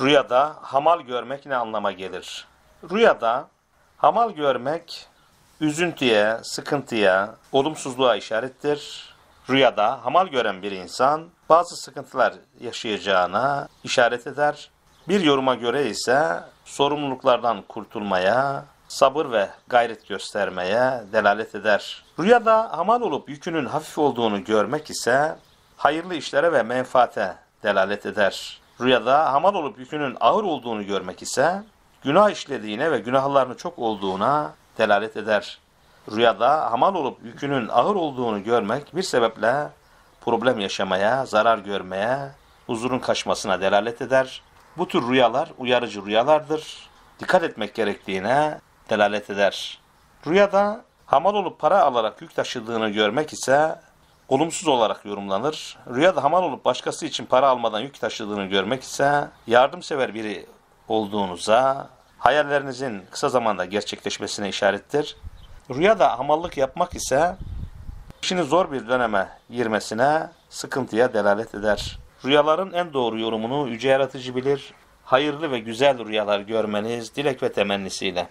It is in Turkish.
Rüyada hamal görmek ne anlama gelir? Rüyada hamal görmek üzüntüye, sıkıntıya, olumsuzluğa işarettir. Rüyada hamal gören bir insan bazı sıkıntılar yaşayacağına işaret eder. Bir yoruma göre ise sorumluluklardan kurtulmaya, sabır ve gayret göstermeye delalet eder. Rüyada hamal olup yükünün hafif olduğunu görmek ise hayırlı işlere ve menfaate delalet eder. Rüyada hamal olup yükünün ağır olduğunu görmek ise günah işlediğine ve günahlarının çok olduğuna delalet eder. Rüyada hamal olup yükünün ağır olduğunu görmek bir sebeple problem yaşamaya, zarar görmeye, huzurun kaçmasına delalet eder. Bu tür rüyalar uyarıcı rüyalardır. Dikkat etmek gerektiğine delalet eder. Rüyada hamal olup para alarak yük taşıdığını görmek ise olumsuz olarak yorumlanır. Rüyada hamal olup başkası için para almadan yük taşıdığını görmek ise yardımsever biri olduğunuza, hayallerinizin kısa zamanda gerçekleşmesine işarettir. Rüyada hamallık yapmak ise işini zor bir döneme girmesine, sıkıntıya delalet eder. Rüyaların en doğru yorumunu yüce yaratıcı bilir. Hayırlı ve güzel rüyalar görmeniz dilek ve temennisiyle.